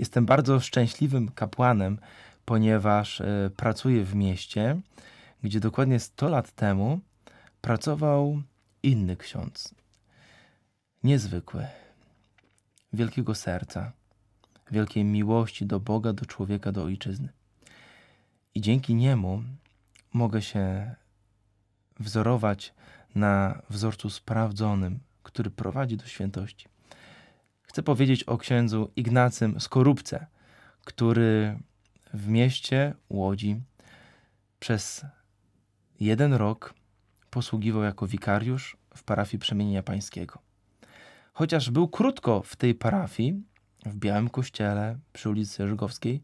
Jestem bardzo szczęśliwym kapłanem, ponieważ e, pracuję w mieście, gdzie dokładnie 100 lat temu pracował inny ksiądz. Niezwykły, wielkiego serca, wielkiej miłości do Boga, do człowieka, do ojczyzny. I dzięki niemu mogę się wzorować na wzorcu sprawdzonym, który prowadzi do świętości. Chcę powiedzieć o księdzu Ignacym Skorupce, który w mieście Łodzi przez jeden rok posługiwał jako wikariusz w parafii Przemienienia Pańskiego. Chociaż był krótko w tej parafii, w Białym Kościele przy ulicy Żygowskiej,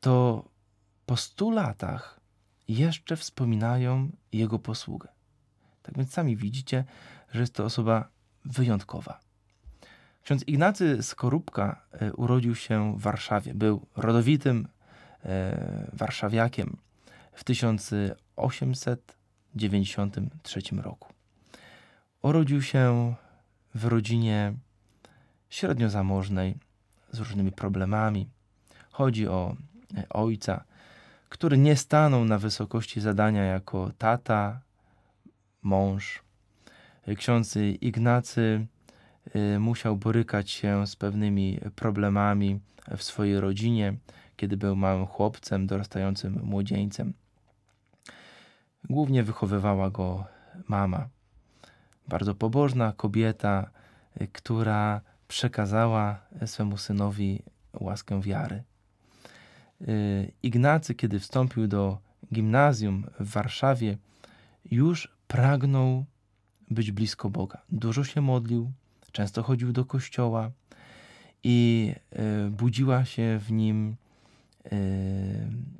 to po stu latach jeszcze wspominają jego posługę. Tak więc sami widzicie, że jest to osoba wyjątkowa. Ksiądz Ignacy Skorupka e, urodził się w Warszawie. Był rodowitym e, warszawiakiem w 1893 roku. Urodził się w rodzinie średniozamożnej z różnymi problemami. Chodzi o e, ojca, który nie stanął na wysokości zadania jako tata, mąż. Ksiądz Ignacy Y, musiał borykać się z pewnymi problemami w swojej rodzinie, kiedy był małym chłopcem, dorastającym młodzieńcem. Głównie wychowywała go mama. Bardzo pobożna kobieta, y, która przekazała swemu synowi łaskę wiary. Y, Ignacy, kiedy wstąpił do gimnazjum w Warszawie, już pragnął być blisko Boga. Dużo się modlił, często chodził do kościoła i e, budziła się w nim e,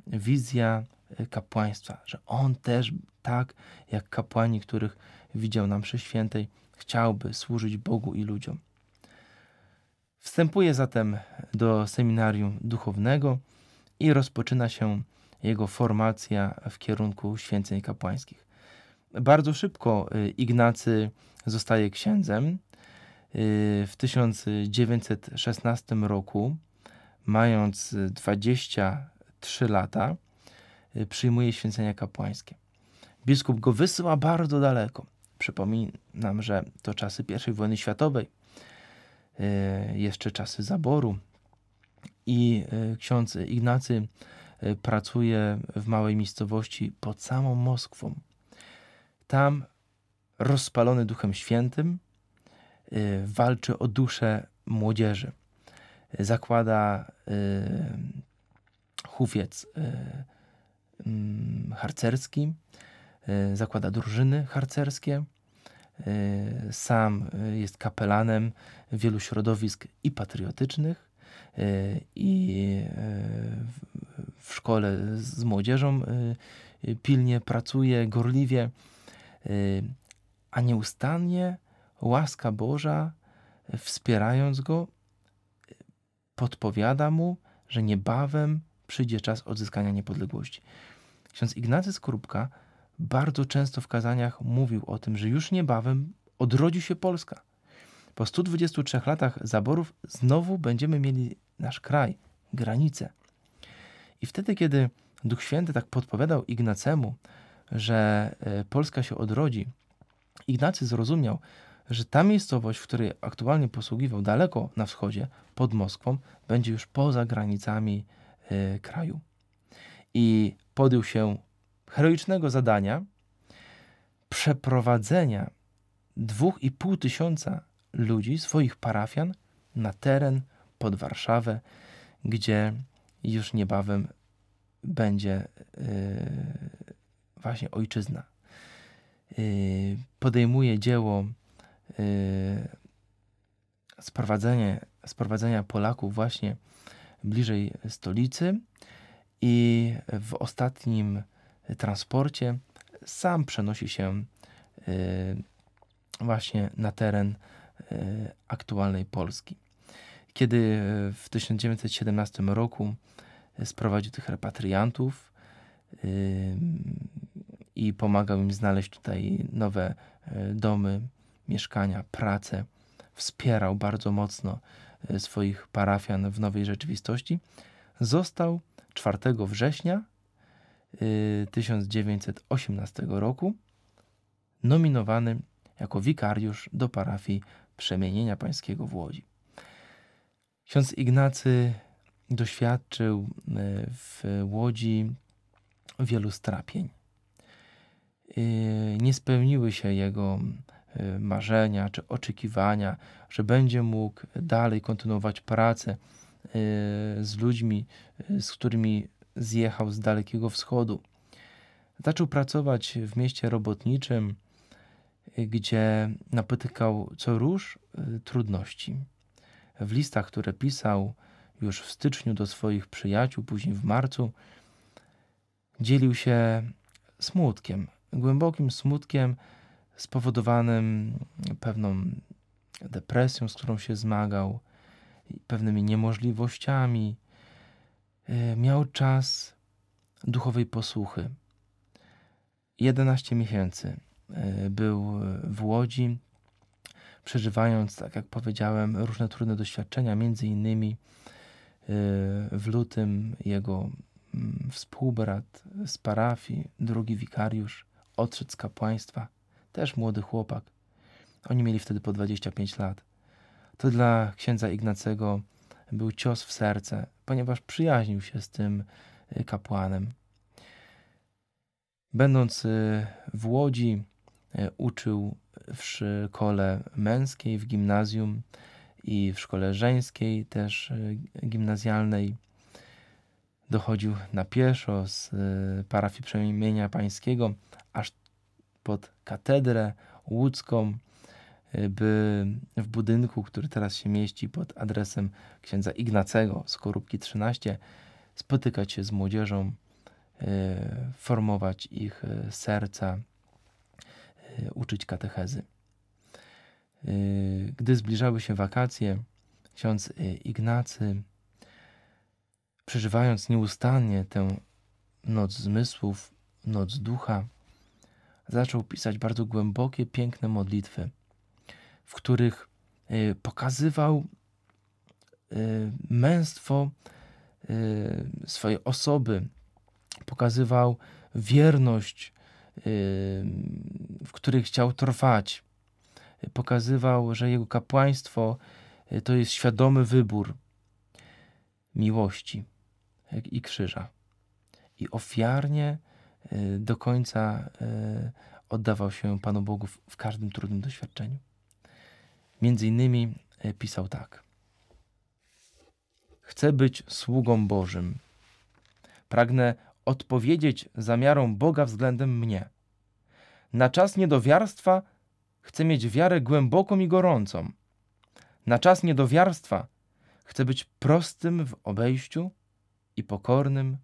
wizja e, kapłaństwa, że on też tak jak kapłani, których widział na przy świętej, chciałby służyć Bogu i ludziom. Wstępuje zatem do seminarium duchownego i rozpoczyna się jego formacja w kierunku święceń kapłańskich. Bardzo szybko Ignacy zostaje księdzem, Y, w 1916 roku, mając 23 y, lata, y, przyjmuje święcenia kapłańskie. Biskup go wysyła bardzo daleko. Przypominam, że to czasy I wojny światowej, jeszcze czasy zaboru. I ksiądz Ignacy pracuje w małej miejscowości pod samą Moskwą. Tam, rozpalony Duchem Świętym, Y, walczy o duszę młodzieży. Y, zakłada chówiec y, mm, harcerski, zakłada drużyny harcerskie. Sam jest kapelanem wielu środowisk i patriotycznych, i w szkole z młodzieżą pilnie pracuje, gorliwie, a nieustannie łaska Boża, wspierając go, podpowiada mu, że niebawem przyjdzie czas odzyskania niepodległości. Ksiądz Ignacy Skorupka bardzo często w kazaniach mówił o tym, że już niebawem odrodzi się Polska. Po 123 latach zaborów znowu będziemy mieli nasz kraj, granice. I wtedy, kiedy Duch Święty tak podpowiadał Ignacemu, że e, Polska się odrodzi, Ignacy zrozumiał, że ta miejscowość, w której aktualnie posługiwał daleko na wschodzie, pod Moskwą, będzie już poza granicami y, kraju. I podjął się heroicznego zadania przeprowadzenia 2,5 tysiąca ludzi, swoich parafian, na teren pod Warszawę, gdzie już niebawem będzie e, właśnie ojczyzna. E, podejmuje dzieło Y, sprowadzenie, sprowadzenia Polaków właśnie bliżej stolicy i w ostatnim transporcie sam przenosi się y, właśnie na teren y, aktualnej Polski. Kiedy w 1917 roku sprowadził tych repatriantów i pomagał im znaleźć tutaj nowe domy, mieszkania, pracę, wspierał bardzo mocno e, swoich parafian w nowej rzeczywistości, został 4 września 1918 e, roku nominowany jako wikariusz do parafii Przemienienia Pańskiego w Łodzi. Ksiądz Ignacy doświadczył e, w Łodzi wielu strapień. Nie spełniły się jego E, marzenia czy oczekiwania, że będzie mógł dalej kontynuować pracę e, z ludźmi, e, z którymi zjechał z Dalekiego Wschodu. Zaczął pracować w mieście robotniczym, gdzie napotykał co róż trudności. W listach, które pisał już w styczniu do swoich przyjaciół, później w marcu, dzielił się smutkiem, głębokim smutkiem spowodowanym pewną depresją, z którą się zmagał, pewnymi niemożliwościami, e, miał czas duchowej posłuchy. 11 miesięcy e, był w Łodzi, przeżywając, tak jak powiedziałem, różne trudne doświadczenia, między innymi e, w lutym jego mm, współbrat z parafii, drugi wikariusz, odszedł z kapłaństwa też młody chłopak. Oni mieli wtedy po 25 lat. To dla księdza Ignacego był cios w serce, ponieważ przyjaźnił się z tym y, kapłanem. Będąc y, w Łodzi, y, uczył w szkole męskiej, w gimnazjum i w szkole żeńskiej, też gimnazjalnej. Dochodził na pieszo z parafii Przemienia Pańskiego pod katedrę łódzką, y, by w budynku, który teraz się mieści pod adresem księdza Ignacego z Korupki 13, spotykać się z młodzieżą, y, formować ich y, serca, uczyć katechezy. Gdy zbliżały się wakacje, ksiądz Ignacy, przeżywając nieustannie tę noc zmysłów, noc ducha, zaczął pisać bardzo głębokie, piękne modlitwy, w których e, pokazywał e, męstwo e, swojej osoby, pokazywał wierność, w której chciał trwać. Pokazywał, że jego kapłaństwo to jest świadomy wybór miłości i krzyża. I ofiarnie E, do końca e, oddawał się Panu Bogu w każdym trudnym doświadczeniu. Między innymi e, pisał tak: Chcę być sługą Bożym. Pragnę odpowiedzieć zamiarom Boga względem mnie. Na czas niedowiarstwa chcę mieć wiarę głęboką i gorącą. Na czas niedowiarstwa chcę być prostym w obejściu i pokornym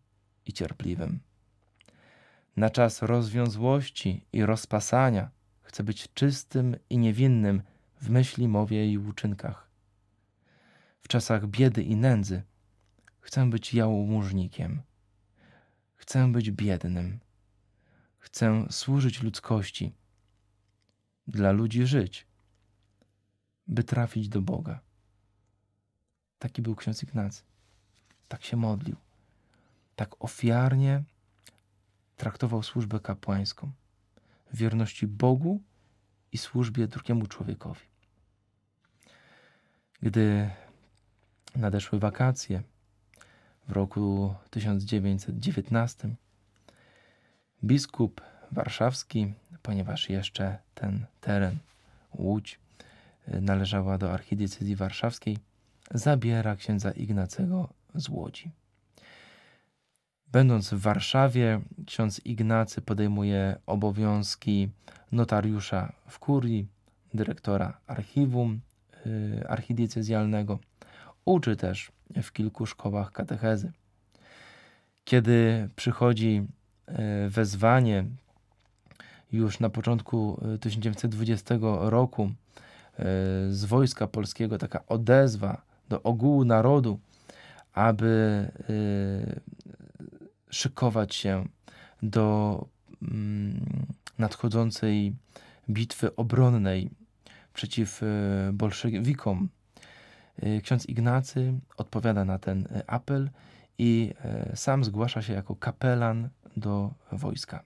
i cierpliwym na czas rozwiązłości i rozpasania, chce być czystym i niewinnym w myśli, mowie i uczynkach. W czasach biedy i nędzy chcę być jałmużnikiem. Chcę być biednym. Chcę służyć ludzkości. Dla ludzi żyć, by trafić do Boga. Taki był ksiądz Ignacy. Tak się modlił. Tak ofiarnie traktował służbę kapłańską wierności Bogu i służbie drugiemu człowiekowi. Gdy nadeszły wakacje w roku 1919, biskup warszawski, ponieważ jeszcze ten teren Łódź y, należała do archidiecezji warszawskiej, zabiera księdza Ignacego z Łodzi. Będąc w Warszawie, ksiądz Ignacy podejmuje obowiązki notariusza w kurii, dyrektora archiwum yy, archidiecezjalnego. Uczy też w kilku szkołach katechezy. Kiedy przychodzi y, wezwanie już na początku 1920 y, roku y, z wojska polskiego, taka odezwa do ogółu narodu, aby szykować się do mm, nadchodzącej bitwy obronnej przeciw e, bolszewikom. E, ksiądz Ignacy odpowiada na ten e, apel i sam zgłasza się jako kapelan do wojska.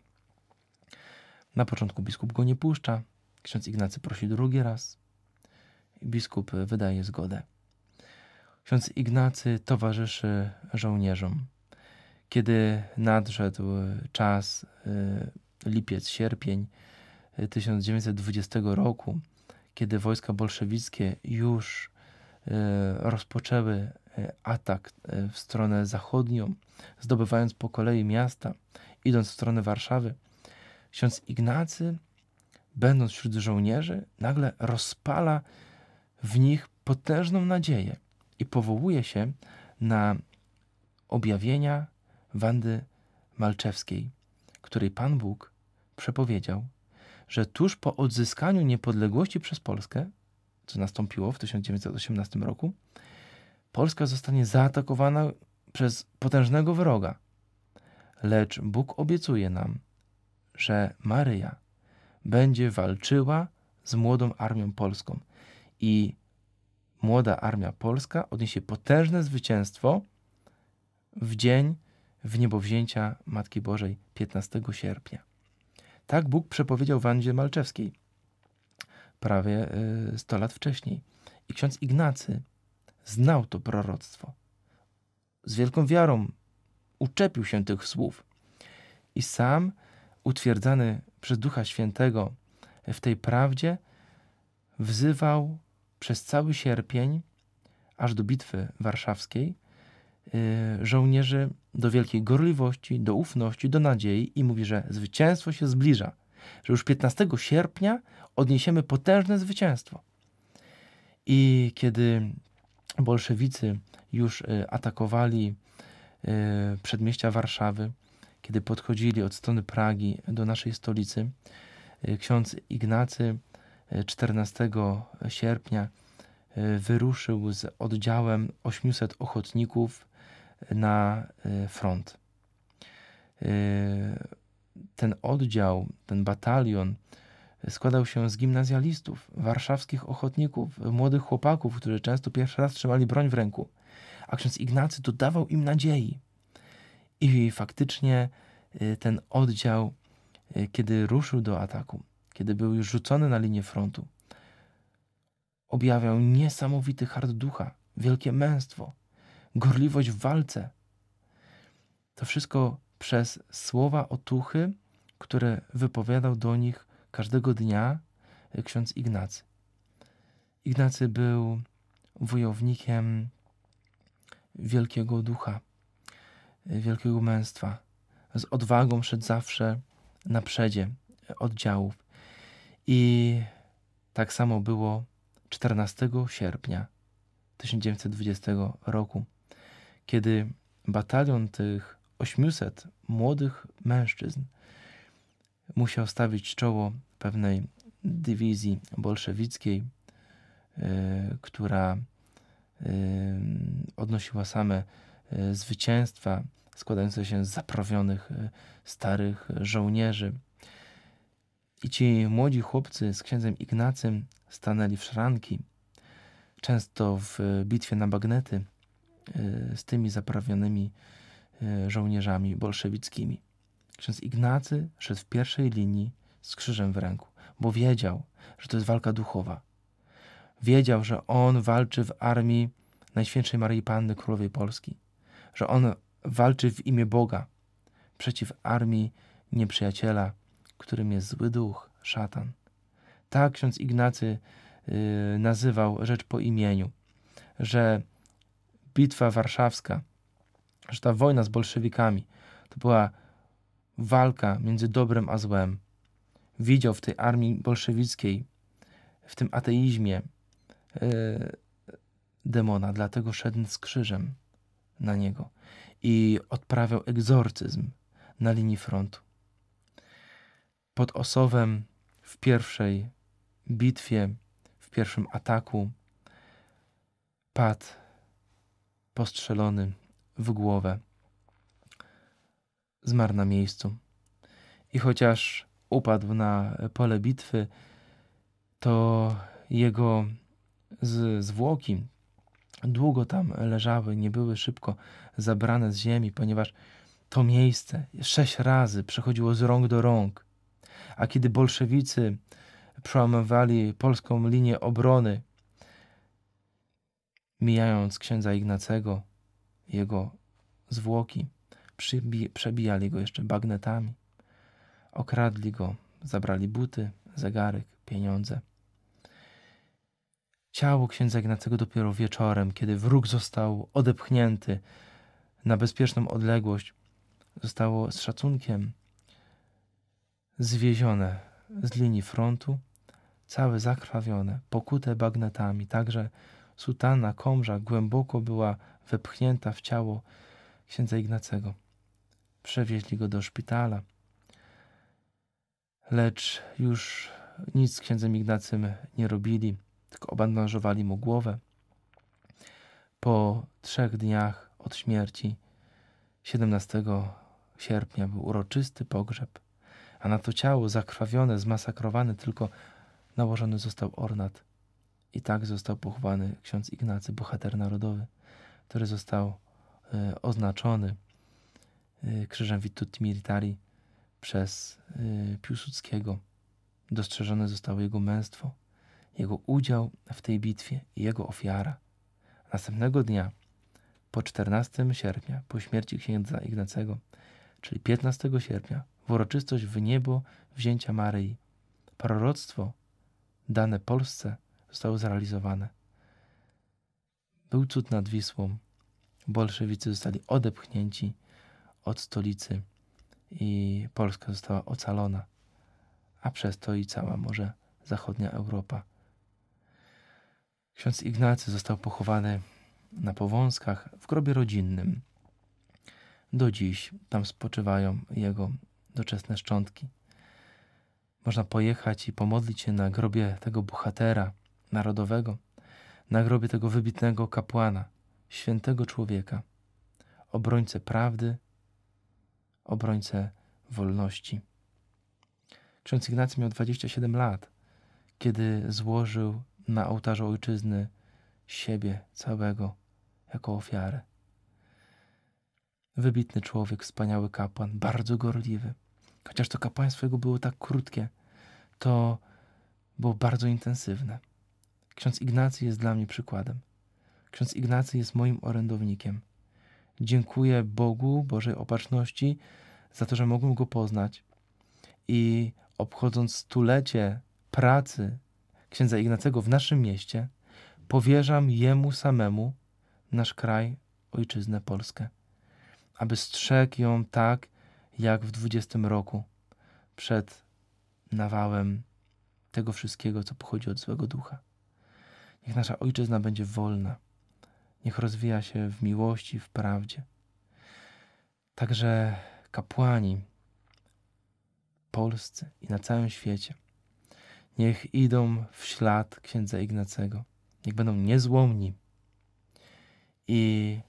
Na początku biskup go nie puszcza. Ksiądz Ignacy prosi drugi raz. Biskup wydaje zgodę. Ksiądz Ignacy towarzyszy żołnierzom. Kiedy nadszedł e, czas e, lipiec, sierpień 1920 e, roku, kiedy wojska bolszewickie już rozpoczęły atak w stronę zachodnią, zdobywając po kolei miasta, idąc w stronę Warszawy, ksiądz Ignacy, będąc wśród żołnierzy, nagle rozpala w nich potężną nadzieję i powołuje się na objawienia Wandy Malczewskiej, której Pan Bóg przepowiedział, że tuż po odzyskaniu niepodległości przez Polskę, co nastąpiło w 1918 roku, Polska zostanie zaatakowana przez potężnego wroga. Lecz Bóg obiecuje nam, że Maryja będzie walczyła z młodą armią polską i młoda armia polska odniesie potężne zwycięstwo w dzień w niebowzięcia Matki Bożej 15 sierpnia. Tak Bóg przepowiedział Wandzie Malczewskiej prawie 100 y, lat wcześniej. I ksiądz Ignacy znał to proroctwo. Z wielką wiarą uczepił się tych słów. I sam, utwierdzany przez Ducha Świętego w tej prawdzie, wzywał przez cały sierpień, aż do Bitwy Warszawskiej, y, żołnierzy do wielkiej gorliwości, do ufności, do nadziei i mówi, że zwycięstwo się zbliża, że już 15 sierpnia odniesiemy potężne zwycięstwo. I kiedy bolszewicy już e, atakowali e, przedmieścia Warszawy, kiedy podchodzili od strony Pragi do naszej stolicy, e, ksiądz Ignacy 14 sierpnia wyruszył z oddziałem 800 ochotników na y, front. Y, ten oddział, ten batalion składał się z gimnazjalistów, warszawskich ochotników, młodych chłopaków, którzy często pierwszy raz trzymali broń w ręku. A ksiądz Ignacy dodawał im nadziei. I faktycznie y, ten oddział, kiedy ruszył do ataku, kiedy był już rzucony na linię frontu, objawiał niesamowity hart ducha, wielkie męstwo, gorliwość w walce. To wszystko przez słowa otuchy, które wypowiadał do nich każdego dnia e, ksiądz Ignacy. Ignacy był wojownikiem wielkiego ducha, e, wielkiego męstwa. Z odwagą szedł zawsze na przedzie e, oddziałów. I tak samo było 14 sierpnia 1920 roku kiedy batalion tych 800 młodych mężczyzn musiał stawić czoło pewnej dywizji bolszewickiej, yy, która yy, odnosiła same yy, zwycięstwa składające się z zaprawionych starych żołnierzy. I ci młodzi chłopcy z księdzem Ignacym stanęli w szranki, często w bitwie na bagnety, E, z tymi zaprawionymi e, żołnierzami bolszewickimi. Ksiądz Ignacy szedł w pierwszej linii z krzyżem w ręku, bo wiedział, że to jest walka duchowa. Wiedział, że on walczy w armii Najświętszej Maryi Panny Królowej Polski, że on walczy w imię Boga przeciw armii nieprzyjaciela, którym jest zły duch, szatan. Tak ksiądz Ignacy y, nazywał rzecz po imieniu, że Bitwa Warszawska, że ta wojna z bolszewikami to była walka między dobrem a złem. Widział w tej armii bolszewickiej, w tym ateizmie yy, demona, dlatego szedł z krzyżem na niego i odprawiał egzorcyzm na linii frontu. Pod Osowem w pierwszej bitwie, w pierwszym ataku padł postrzelony w głowę. Zmarł na miejscu. I chociaż upadł na pole bitwy, to jego zwłoki długo tam leżały, nie były szybko zabrane z ziemi, ponieważ to miejsce sześć razy przechodziło z rąk do rąk. A kiedy bolszewicy przełamywali polską linię obrony, Mijając księdza Ignacego, jego zwłoki, przebijali go jeszcze bagnetami. Okradli go, zabrali buty, zegarek, pieniądze. Ciało księdza Ignacego dopiero wieczorem, kiedy wróg został odepchnięty na bezpieczną odległość, zostało z szacunkiem zwiezione z linii frontu, całe zakrwawione, pokute bagnetami, także Sutana, komża głęboko była wepchnięta w ciało księdza Ignacego. Przewieźli go do szpitala. Lecz już nic z księdzem Ignacym nie robili, tylko obandażowali mu głowę. Po trzech dniach od śmierci, 17 sierpnia, był uroczysty pogrzeb, a na to ciało zakrwawione, zmasakrowane, tylko nałożony został ornat i tak został pochowany ksiądz Ignacy, bohater narodowy, który został e, oznaczony e, krzyżem Virtuti Militari przez e, Piłsudskiego. Dostrzeżone zostało jego męstwo, jego udział w tej bitwie i jego ofiara. Następnego dnia, po 14 sierpnia, po śmierci księdza Ignacego, czyli 15 sierpnia, w uroczystość w niebo wzięcia Maryi, proroctwo dane Polsce zostały zrealizowane. Był cud nad Wisłą. Bolszewicy zostali odepchnięci od stolicy i Polska została ocalona, a przez to i cała może zachodnia Europa. Ksiądz Ignacy został pochowany na Powązkach w grobie rodzinnym. Do dziś tam spoczywają jego doczesne szczątki. Można pojechać i pomodlić się na grobie tego bohatera, Narodowego na grobie tego wybitnego kapłana, świętego człowieka, obrońcę prawdy, obrońcę wolności. Ksiądz Ignacy miał 27 lat, kiedy złożył na ołtarzu ojczyzny siebie całego jako ofiarę. Wybitny człowiek, wspaniały kapłan, bardzo gorliwy. Chociaż to kapłaństwo jego było tak krótkie, to było bardzo intensywne. Ksiądz Ignacy jest dla mnie przykładem. Ksiądz Ignacy jest moim orędownikiem. Dziękuję Bogu, Bożej Opatrzności, za to, że mogłem go poznać. I obchodząc stulecie pracy księdza Ignacego w naszym mieście, powierzam jemu samemu nasz kraj, ojczyznę Polskę, aby strzegł ją tak, jak w dwudziestym roku, przed nawałem tego wszystkiego, co pochodzi od złego ducha. Niech nasza ojczyzna będzie wolna. Niech rozwija się w miłości, w prawdzie. Także kapłani polscy i na całym świecie, niech idą w ślad księdza Ignacego. Niech będą niezłomni i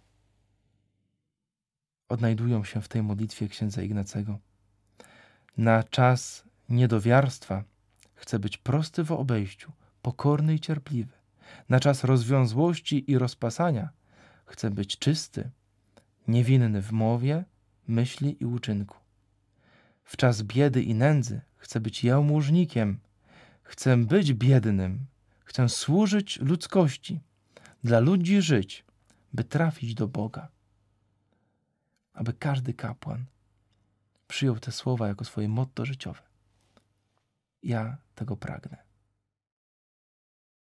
odnajdują się w tej modlitwie księdza Ignacego. Na czas niedowiarstwa chce być prosty w obejściu, pokorny i cierpliwy na czas rozwiązłości i rozpasania. Chcę być czysty, niewinny w mowie, myśli i uczynku. W czas biedy i nędzy chcę być jałmużnikiem. Chcę być biednym. Chcę służyć ludzkości, dla ludzi żyć, by trafić do Boga. Aby każdy kapłan przyjął te słowa jako swoje motto życiowe. Ja tego pragnę.